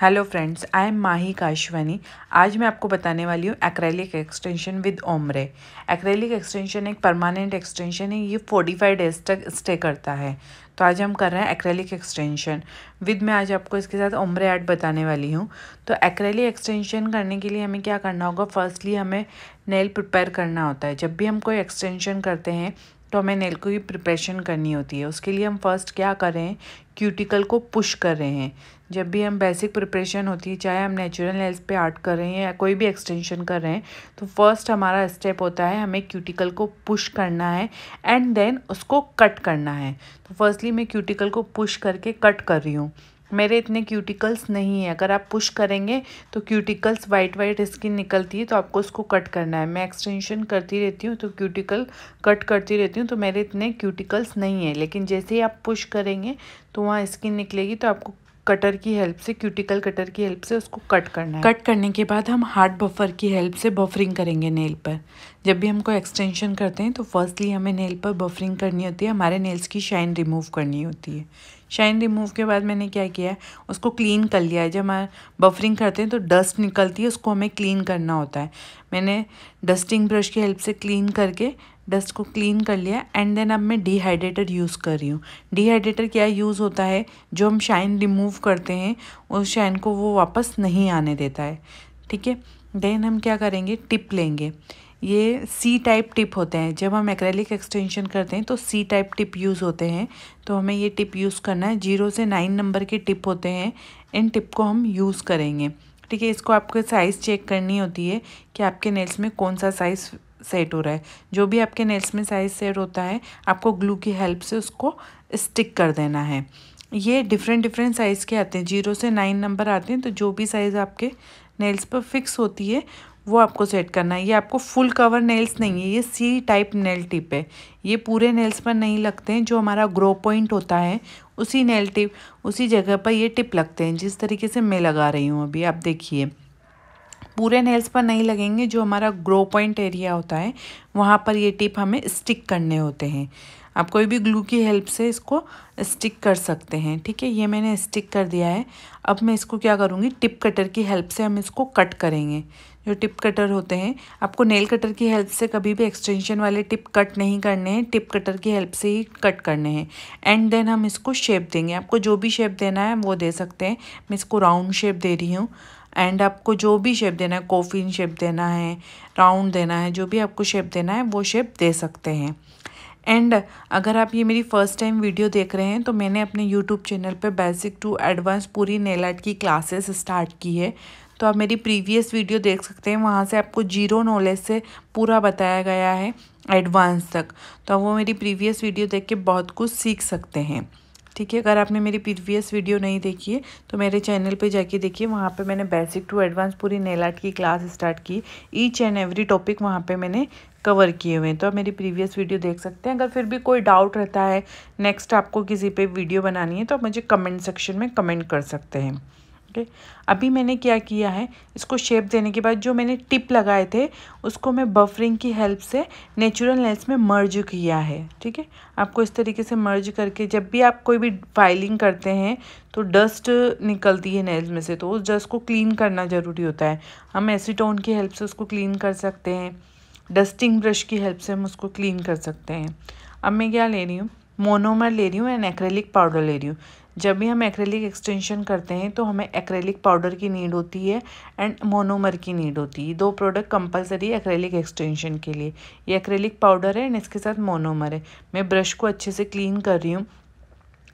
Hello friends I am Mahi Kashwani आज मैं आपको बताने वाली हूँ एक्रेलिक एक्सटेंशन विद ओमरे एक्रेलिक एक्सटेंशन एक परमानेंट एक्सटेंशन है ये फोर्टी फाइव डेज तक स्टे करता है तो आज हम कर रहे हैं एक्रेलिक एक्सटेंशन विद मैं आज आपको इसके साथ ओमरे आर्ट बताने वाली हूँ तो एक्रेलिक एक्सटेंशन करने के लिए हमें क्या करना होगा फर्स्टली हमें नेल प्रिपेयर करना होता है जब भी हम कोई एक्सटेंशन करते हैं तो हमें नेल भी प्रिपरेशन करनी होती है उसके लिए हम फर्स्ट क्या कर रहे हैं क्यूटिकल को पुश कर रहे हैं जब भी हम बेसिक प्रिपरेशन होती है चाहे हम नेचुरल नेल्स पे आर्ट कर रहे हैं या कोई भी एक्सटेंशन कर रहे हैं तो फर्स्ट हमारा स्टेप होता है हमें क्यूटिकल को पुश करना है एंड देन उसको कट करना है तो फर्स्टली मैं क्यूटिकल को पुश करके कट कर रही हूँ मेरे इतने क्यूटिकल्स नहीं है अगर आप पुश करेंगे तो क्यूटिकल्स वाइट वाइट स्किन निकलती है तो आपको उसको कट करना है मैं एक्सटेंशन करती रहती हूँ तो क्यूटिकल कट करती रहती हूँ तो मेरे इतने क्यूटिकल्स नहीं है लेकिन जैसे ही आप पुश करेंगे तो वहाँ स्किन निकलेगी तो आपको कटर की हेल्प से क्यूटिकल कटर की हेल्प से उसको कट करना है कट करने के बाद हम हार्ड बफर की हेल्प से बफरिंग करेंगे नेल पर जब भी हमको एक्सटेंशन करते हैं तो फर्स्टली हमें नेल पर बफरिंग करनी होती है हमारे नेल्स की शाइन रिमूव करनी होती है शाइन रिमूव के बाद मैंने क्या किया है उसको क्लीन कर लिया है जब हम बफरिंग करते हैं तो डस्ट निकलती है उसको हमें क्लीन करना होता है मैंने डस्टिंग ब्रश की हेल्प से क्लीन करके डस्ट को क्लीन कर लिया एंड देन अब मैं डिहाइड्रेटर यूज़ कर रही हूँ डिहाइड्रेटर क्या यूज़ होता है जो हम शाइन रिमूव करते हैं उस शाइन को वो वापस नहीं आने देता है ठीक है देन हम क्या करेंगे टिप लेंगे ये सी टाइप टिप होते हैं जब हम एक्रेलिक एक्सटेंशन करते हैं तो सी टाइप टिप यूज़ होते हैं तो हमें ये टिप यूज़ करना है जीरो से नाइन नंबर के टिप होते हैं इन टिप को हम यूज़ करेंगे ठीक है इसको आपको साइज़ चेक करनी होती है कि आपके नेल्स में कौन सा साइज़ सेट हो रहा है जो भी आपके नेल्स में साइज़ सेट होता है आपको ग्लू की हेल्प से उसको स्टिक कर देना है ये डिफरेंट डिफरेंट साइज़ के आते हैं जीरो से नाइन नंबर आते हैं तो जो भी साइज़ आपके नेल्स पर फिक्स होती है वो आपको सेट करना है ये आपको फुल कवर नेल्स नहीं है ये सी टाइप नेल टिप है ये पूरे नेल्स पर नहीं लगते हैं जो हमारा ग्रो पॉइंट होता है उसी नेल टिप उसी जगह पर ये टिप लगते हैं जिस तरीके से मैं लगा रही हूँ अभी आप देखिए पूरे नेल्स पर नहीं लगेंगे जो हमारा ग्रो पॉइंट एरिया होता है वहाँ पर ये टिप हमें स्टिक करने होते हैं आप कोई भी ग्लू की हेल्प से इसको स्टिक कर सकते हैं ठीक है ये मैंने स्टिक कर दिया है अब मैं इसको क्या करूँगी टिप कटर की हेल्प से हम इसको कट करेंगे जो टिप कटर होते हैं आपको नेल कटर की हेल्प से कभी भी एक्सटेंशन वाले टिप कट नहीं करने हैं टिप कटर की हेल्प से ही कट करने हैं एंड देन हम इसको शेप देंगे आपको जो भी शेप देना है वो दे सकते हैं मैं इसको राउंड शेप दे रही हूँ एंड आपको जो भी शेप देना है कॉफिन शेप देना है राउंड देना है जो भी आपको शेप देना है वो शेप दे सकते हैं एंड अगर आप ये मेरी फ़र्स्ट टाइम वीडियो देख रहे हैं तो मैंने अपने यूट्यूब चैनल पे बेसिक टू एडवांस पूरी नेल आर्ट की क्लासेस स्टार्ट की है तो आप मेरी प्रीवियस वीडियो देख सकते हैं वहाँ से आपको जीरो नॉलेज से पूरा बताया गया है एडवांस तक तो वो मेरी प्रीवियस वीडियो देख के बहुत कुछ सीख सकते हैं ठीक है अगर आपने मेरी प्रीवियस वीडियो नहीं देखी है तो मेरे चैनल पे जाके देखिए वहाँ पे मैंने बेसिक टू एडवांस पूरी नेल आर्ट की क्लास स्टार्ट की ईच एंड एवरी टॉपिक वहाँ पे मैंने कवर किए हुए हैं तो आप मेरी प्रीवियस वीडियो देख सकते हैं अगर फिर भी कोई डाउट रहता है नेक्स्ट आपको किसी पर वीडियो बनानी है तो आप मुझे कमेंट सेक्शन में कमेंट कर सकते हैं ओके अभी मैंने क्या किया है इसको शेप देने के बाद जो मैंने टिप लगाए थे उसको मैं बफरिंग की हेल्प से नेचुरल नेल्स में मर्ज किया है ठीक है आपको इस तरीके से मर्ज करके जब भी आप कोई भी फाइलिंग करते हैं तो डस्ट निकलती है नेल्स में से तो उस डस्ट को क्लीन करना ज़रूरी होता है हम एसीटोन की हेल्प से उसको क्लीन कर सकते हैं डस्टिंग ब्रश की हेल्प से हम उसको क्लीन कर सकते हैं अब मैं क्या ले रही हूँ मोनोमर ले रही हूँ एंड एक्रेलिक पाउडर ले रही हूँ जब भी हम एक्रेलिक एक्सटेंशन करते हैं तो हमें एक्रेलिक पाउडर की नीड होती है एंड मोनोमर की नीड होती है दो प्रोडक्ट कंपलसरी एक्रेलिक एक्सटेंशन के लिए ये एक्रेलिक पाउडर है एंड इसके साथ मोनोमर है मैं ब्रश को अच्छे से क्लीन कर रही हूँ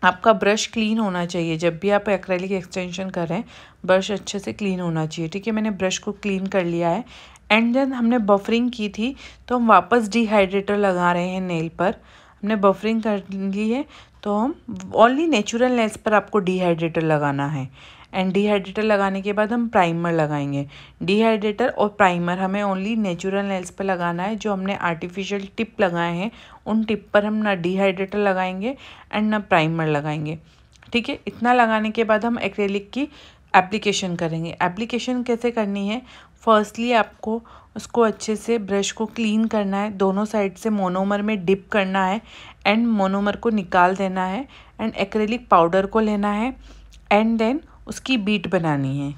आपका ब्रश क्लीन होना चाहिए जब भी आप एक्रेलिक एक्सटेंशन कर रहे हैं ब्रश अच्छे से क्लीन होना चाहिए ठीक है मैंने ब्रश को क्लीन कर लिया है एंड देन हमने बफरिंग की थी तो हम वापस डिहाइड्रेटर लगा रहे हैं नेल पर हमने बफरिंग कर ली है तो हम ओनली नेचुरल लेंस पर आपको डिहाइड्रेटर लगाना है एंड डिहाइड्रेटर लगाने के बाद हम प्राइमर लगाएंगे डिहाइड्रेटर और प्राइमर हमें ओनली नेचुरल नेल्स पर लगाना है जो हमने आर्टिफिशियल टिप लगाए हैं उन टिप पर हम ना डिहाइड्रेटर लगाएंगे एंड ना प्राइमर लगाएंगे ठीक है इतना लगाने के बाद हम एक्रेलिक की एप्लीकेशन करेंगे एप्लीकेशन कैसे करनी है फर्स्टली आपको उसको अच्छे से ब्रश को क्लीन करना है दोनों साइड से मोनोमर में डिप करना है एंड मोनोमर को निकाल देना है एंड एक्रेलिक पाउडर को लेना है एंड देन उसकी बीट बनानी है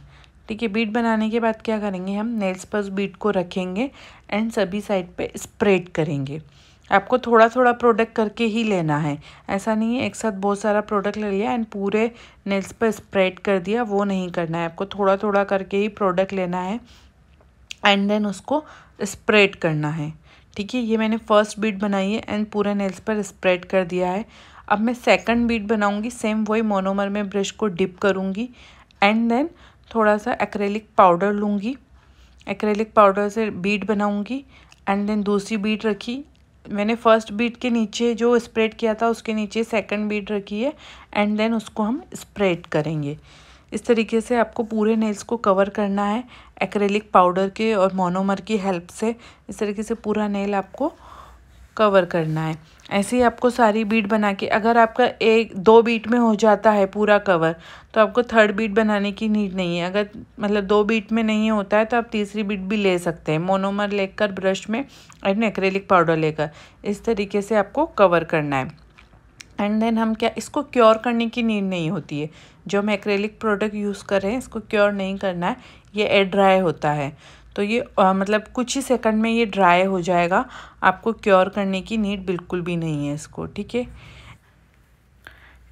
ठीक है बीट बनाने के बाद क्या करेंगे हम नेल्स पर उस बीट को रखेंगे एंड सभी साइड पे स्प्रेड करेंगे आपको थोड़ा थोड़ा प्रोडक्ट करके ही लेना है ऐसा नहीं है एक साथ बहुत सारा प्रोडक्ट ले लिया एंड पूरे नेल्स पर स्प्रेड कर दिया वो नहीं करना है आपको थोड़ा थोड़ा करके ही प्रोडक्ट लेना है एंड देन उसको स्प्रेड करना है ठीक है ये मैंने फर्स्ट बीट बनाई है एंड पूरे नेल्स पर स्प्रेड कर दिया है अब मैं सेकंड बीट बनाऊंगी सेम वही मोनोमर में ब्रश को डिप करूंगी एंड देन थोड़ा सा एक्रेलिक पाउडर लूँगी एक्रेलिक पाउडर से बीट बनाऊँगी एंड देन दूसरी बीट रखी मैंने फर्स्ट बीट के नीचे जो स्प्रेड किया था उसके नीचे सेकंड बीट रखी है एंड देन उसको हम स्प्रेड करेंगे इस तरीके से आपको पूरे नेल्स को कवर करना है एक्रेलिक पाउडर के और मोनोमर की हेल्प से इस तरीके से पूरा नेल आपको कवर करना है ऐसे ही आपको सारी बीट बना के अगर आपका एक दो बीट में हो जाता है पूरा कवर तो आपको थर्ड बीट बनाने की नीड नहीं है अगर मतलब दो बीट में नहीं होता है तो आप तीसरी बीट भी ले सकते हैं मोनोमर लेकर ब्रश में एंड एक्रेलिक पाउडर लेकर इस तरीके से आपको कवर करना है एंड देन हम क्या इसको क्योर करने की नीड नहीं होती है जो हम एक्रेलिक प्रोडक्ट यूज़ कर रहे हैं इसको क्योर नहीं करना है ये एयर ड्राई होता है तो ये आ, मतलब कुछ ही सेकंड में ये ड्राई हो जाएगा आपको क्योर करने की नीड बिल्कुल भी नहीं है इसको ठीक है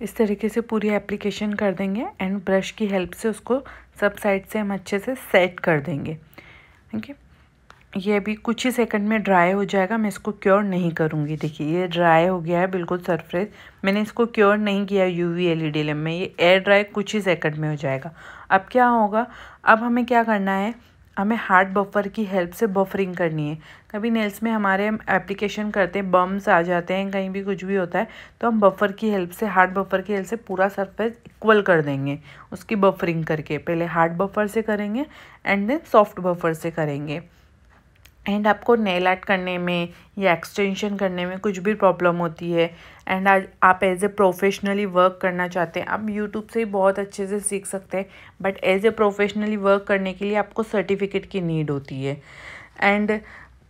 इस तरीके से पूरी एप्लीकेशन कर देंगे एंड ब्रश की हेल्प से उसको सब साइड से हम अच्छे से सेट कर देंगे ठीक है ये अभी कुछ ही सेकंड में ड्राई हो जाएगा मैं इसको क्योर नहीं करूँगी देखिए ये ड्राई हो गया है बिल्कुल सरफ्रेस मैंने इसको क्योर नहीं किया यूवी एलईडी ई में ये एयर ड्राई कुछ ही सेकंड में हो जाएगा अब क्या होगा अब हमें क्या करना है हमें हार्ड बफर की हेल्प से बफरिंग करनी है कभी नेल्स में हमारे हम एप्लीकेशन करते हैं बम्स आ जाते हैं कहीं भी कुछ भी होता है तो हम बफर की हेल्प से हार्ड बफर की हेल्प से पूरा सरफेस इक्वल कर देंगे उसकी बफरिंग करके पहले हार्ड बफर से करेंगे एंड देन सॉफ्ट बफर से करेंगे एंड आपको नेल आर्ट करने में या एक्सटेंशन करने में कुछ भी प्रॉब्लम होती है एंड आज आप एज ए प्रोफेशनली वर्क करना चाहते हैं आप यूट्यूब से ही बहुत अच्छे से सीख सकते हैं but as a professionally work करने के लिए आपको सर्टिफिकेट की नीड होती है एंड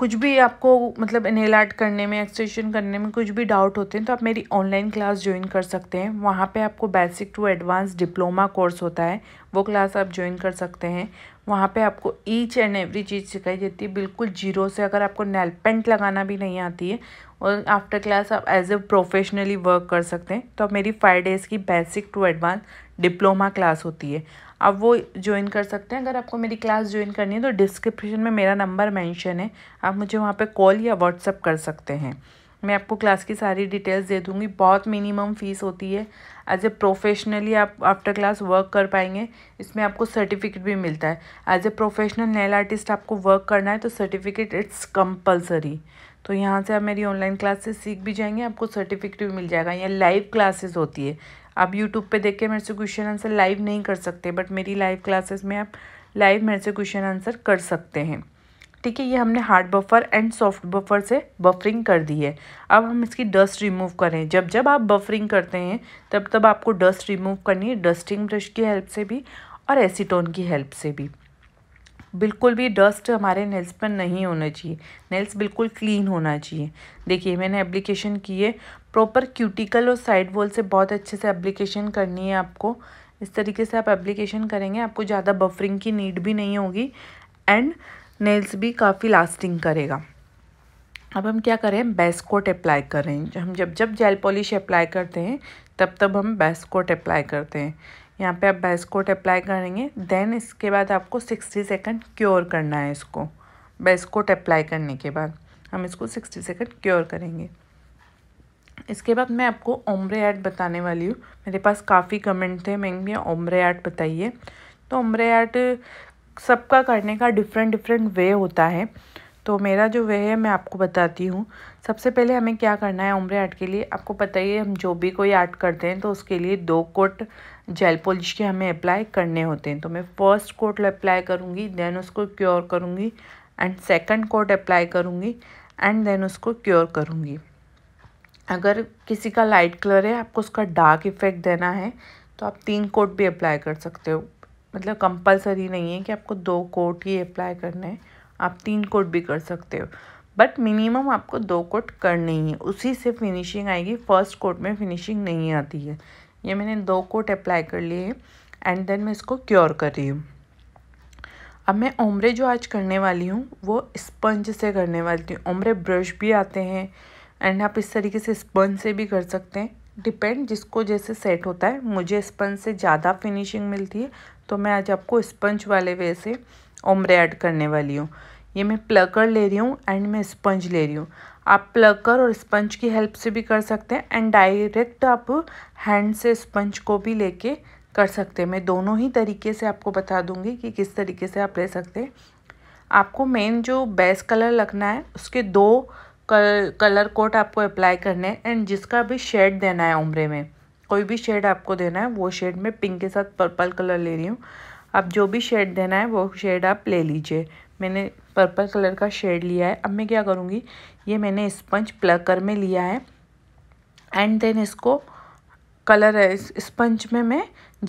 कुछ भी आपको मतलब इनहेल आर्ट करने में एक्सटेशन करने में कुछ भी डाउट होते हैं तो आप मेरी ऑनलाइन क्लास ज्वाइन कर सकते हैं वहाँ पे आपको basic to advance diploma course होता है वो क्लास आप ज्वाइन कर सकते हैं वहाँ पे आपको ईच एंड एवरी चीज़ सिखाई जाती है बिल्कुल जीरो से अगर आपको नेल पेंट लगाना भी नहीं आती है और आफ्टर क्लास आप एज ए प्रोफेशनली वर्क कर सकते हैं तो आप मेरी फाइव डेज़ की basic to advance diploma class होती है आप वो ज्वाइन कर सकते हैं अगर आपको मेरी क्लास ज्वाइन करनी है तो डिस्क्रिप्शन में मेरा नंबर मेंशन है आप मुझे वहाँ पे कॉल या व्हाट्सअप कर सकते हैं मैं आपको क्लास की सारी डिटेल्स दे दूँगी बहुत मिनिमम फ़ीस होती है एज ए प्रोफेशनली आप आफ्टर क्लास वर्क कर पाएंगे इसमें आपको सर्टिफिकेट भी मिलता है as a professional nail artist आपको वर्क करना है तो सर्टिफिकेट इट्स कंपलसरी तो यहाँ से आप मेरी ऑनलाइन क्लासेस सीख भी जाएंगे आपको सर्टिफिकेट भी मिल जाएगा या लाइव क्लासेस होती है आप यूट्यूब पे देख के मेरे से क्वेश्चन आंसर लाइव नहीं कर सकते बट मेरी लाइव क्लासेस में आप लाइव मेरे से क्वेश्चन आंसर कर सकते हैं ठीक है ये हमने hard buffer and soft buffer से बफरिंग कर दी है अब हम इसकी डस्ट रिमूव करें जब जब आप बफरिंग करते हैं तब तब आपको डस्ट रिमूव करनी है डस्टिंग ब्रश की हेल्प से भी और एसीटोन की हेल्प से भी बिल्कुल भी डस्ट हमारे नेल्स पर नहीं होना चाहिए नेल्स बिल्कुल क्लीन होना चाहिए देखिए मैंने एप्लीकेशन की है प्रॉपर क्यूटिकल और साइड वॉल से बहुत अच्छे से एप्लीकेशन करनी है आपको इस तरीके से आप एप्लीकेशन करेंगे आपको ज़्यादा बफरिंग की नीड भी नहीं होगी एंड नेल्स भी काफ़ी लास्टिंग करेगा अब हम क्या करें बेस्कोट अप्लाई करें हम जब जब जेल पॉलिश अप्लाई करते हैं तब तब हम बेस्कोट अप्लाई करते हैं यहाँ पे आप बेस्कोट अप्लाई करेंगे देन इसके बाद आपको सिक्सटी सेकेंड क्योर करना है इसको बेस्कोट अप्लाई करने के बाद हम इसको सिक्सटी सेकेंड क्योर करेंगे इसके बाद मैं आपको ओमरे आर्ट बताने वाली हूँ मेरे पास काफ़ी कमेंट थे मैं भी ओमरे आर्ट बताइए तो ओमरे आर्ट सबका करने का डिफरेंट डिफरेंट वे होता है तो मेरा जो वे है मैं आपको बताती हूँ सबसे पहले हमें क्या करना है उम्र आर्ट के लिए आपको पता ही है हम जो भी कोई आर्ट करते हैं तो उसके लिए दो कोट जेल पॉलिश के हमें अप्लाई करने होते हैं तो मैं फ़र्स्ट कोट अप्लाई करूँगी देन उसको क्योर करूँगी एंड सेकंड कोट अप्लाई करूँगी एंड देन उसको क्योर करूँगी अगर किसी का लाइट कलर है आपको उसका डार्क इफेक्ट देना है तो आप तीन कोट भी अप्लाई कर सकते हो मतलब कंपलसरी नहीं है कि आपको दो कोट ही अप्लाई करना है आप तीन कोट भी कर सकते हो बट मिनिमम आपको दो कोट करनी है उसी से फिनिशिंग आएगी फर्स्ट कोट में फिनिशिंग नहीं आती है ये मैंने दो कोट अप्लाई कर लिए हैं एंड देन मैं इसको क्योर कर रही हूँ अब मैं ओमरे जो आज करने वाली हूँ वो स्पंज से करने वाली हूँ ओमरे ब्रश भी आते हैं एंड आप इस तरीके से स्पन से भी कर सकते हैं डिपेंड जिसको जैसे सेट होता है मुझे स्पंज से ज़्यादा फिनिशिंग मिलती है तो मैं आज आपको स्पंज वाले वे से उम्र ऐड करने वाली हूँ ये मैं प्लकर ले रही हूँ एंड मैं स्पंज ले रही हूँ आप प्लकर और स्पंज की हेल्प से भी कर सकते हैं एंड डायरेक्ट आप हैंड से स्पंज को भी लेके कर सकते हैं मैं दोनों ही तरीके से आपको बता दूंगी कि किस तरीके से आप ले सकते हैं आपको मेन जो बेस कलर लगना है उसके दो कलर कोट आपको अप्लाई करना है एंड जिसका भी शेड देना है उम्रे में कोई भी शेड आपको देना है वो शेड में पिंक के साथ पर्पल कलर ले रही हूँ आप जो भी शेड देना है वो शेड आप ले लीजिए मैंने पर्पल कलर का शेड लिया है अब मैं क्या करूँगी ये मैंने स्पंज प्लकर में लिया है एंड देन इसको कलर स्पंज में मैं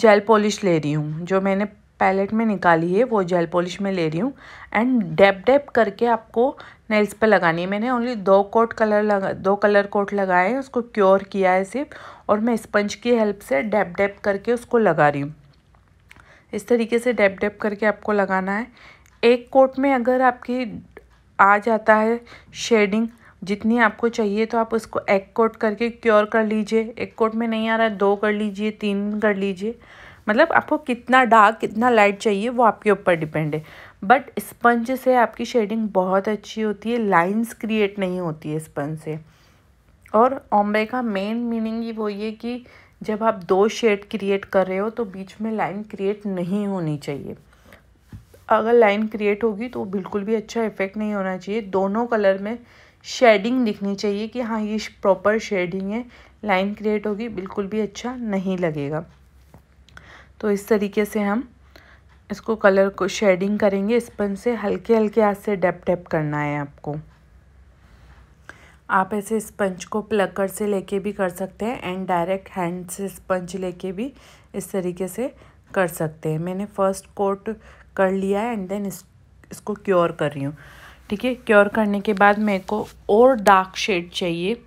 जेल पॉलिश ले रही हूँ जो मैंने पैलेट में निकाली है वो जेल पॉलिश में ले रही हूँ एंड डेप डेप करके आपको नेल्स पे लगानी है मैंने ओनली दो कोट कलर लगा दो कलर कोट लगाए हैं उसको क्योर किया है सिर्फ और मैं स्पंज की हेल्प से डेप डेप करके उसको लगा रही हूँ इस तरीके से डेप डेप करके आपको लगाना है एक कोट में अगर आपकी आ जाता है शेडिंग जितनी आपको चाहिए तो आप उसको एक कोट करके क्योर कर लीजिए एक कोट में नहीं आ रहा है दो कर लीजिए तीन कर लीजिए मतलब आपको कितना डार्क कितना लाइट चाहिए वो आपके ऊपर डिपेंड है बट स्पंज से आपकी शेडिंग बहुत अच्छी होती है लाइंस क्रिएट नहीं होती है स्पंज से और ऑम्बे का मेन मीनिंग ही वो ये कि जब आप दो शेड क्रिएट कर रहे हो तो बीच में लाइन क्रिएट नहीं होनी चाहिए अगर लाइन क्रिएट होगी तो बिल्कुल भी अच्छा इफेक्ट नहीं होना चाहिए दोनों कलर में शेडिंग दिखनी चाहिए कि हाँ ये प्रॉपर शेडिंग है लाइन क्रिएट होगी बिल्कुल भी अच्छा नहीं लगेगा तो इस तरीके से हम इसको कलर को शेडिंग करेंगे स्पंज से हल्के हल्के हाथ से डैप डैप करना है आपको आप ऐसे स्पंज को प्लकर से लेके भी कर सकते हैं एंड डायरेक्ट हैंड से स्पंज लेके भी इस तरीके से कर सकते हैं मैंने फर्स्ट कोट कर लिया है एंड देन इस, इसको क्योर कर रही हूँ ठीक है क्योर करने के बाद मेरे को और डार्क शेड चाहिए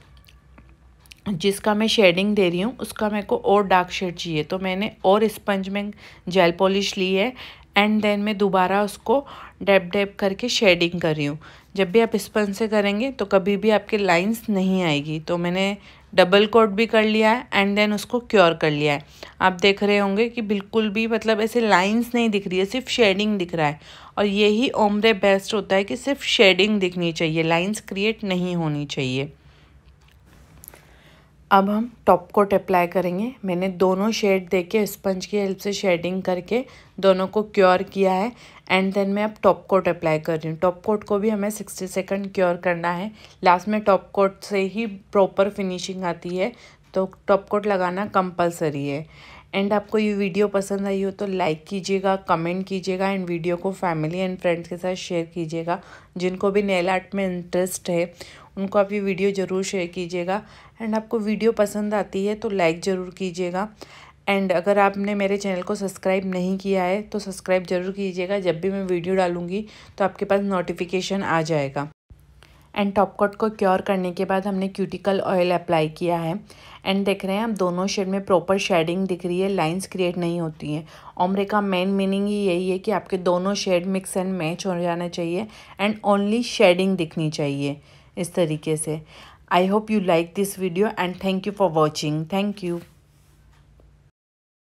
जिसका मैं शेडिंग दे रही हूँ उसका मेरे को और डार्क शेड चाहिए तो मैंने और स्पंज में जेल पॉलिश ली है एंड देन मैं दोबारा उसको डैप डैप करके शेडिंग कर रही हूँ जब भी आप स्पंज से करेंगे तो कभी भी आपके लाइंस नहीं आएगी तो मैंने डबल कोट भी कर लिया है एंड देन उसको क्योर कर लिया है आप देख रहे होंगे कि बिल्कुल भी मतलब ऐसे लाइंस नहीं दिख रही है सिर्फ शेडिंग दिख रहा है और यही ओमरे बेस्ट होता है कि सिर्फ शेडिंग दिखनी चाहिए लाइंस क्रिएट नहीं होनी चाहिए अब हम टॉप कोट अप्लाई करेंगे मैंने दोनों शेड देके स्पंज की हेल्प से शेडिंग करके दोनों को क्योर किया है एंड देन मैं अब टॉप कोट अप्लाई कर रही हूँ टॉप कोट को भी हमें सिक्सटी सेकेंड क्योर करना है लास्ट में टॉप कोट से ही प्रॉपर फिनिशिंग आती है तो टॉप कोट लगाना कंपलसरी है एंड आपको ये वीडियो पसंद आई हो तो लाइक कीजिएगा कमेंट कीजिएगा एंड वीडियो को फैमिली एंड फ्रेंड्स के साथ शेयर कीजिएगा जिनको भी नेल आर्ट में इंटरेस्ट है उनको आप ये वीडियो ज़रूर शेयर कीजिएगा एंड आपको वीडियो पसंद आती है तो लाइक ज़रूर कीजिएगा एंड अगर आपने मेरे चैनल को सब्सक्राइब नहीं किया है तो सब्सक्राइब ज़रूर कीजिएगा जब भी मैं वीडियो डालूँगी तो आपके पास नोटिफिकेशन आ जाएगा एंड टॉपकॉट को क्योर करने के बाद हमने क्यूटिकल ऑयल अप्लाई किया है एंड देख रहे हैं आप दोनों शेड में प्रॉपर शेडिंग दिख रही है लाइंस क्रिएट नहीं होती हैं ओमरे का मेन मीनिंग ही यही है कि आपके दोनों शेड मिक्स एंड मैच हो जाना चाहिए एंड ओनली शेडिंग दिखनी चाहिए इस तरीके से I hope you like this video and thank you for watching. Thank you.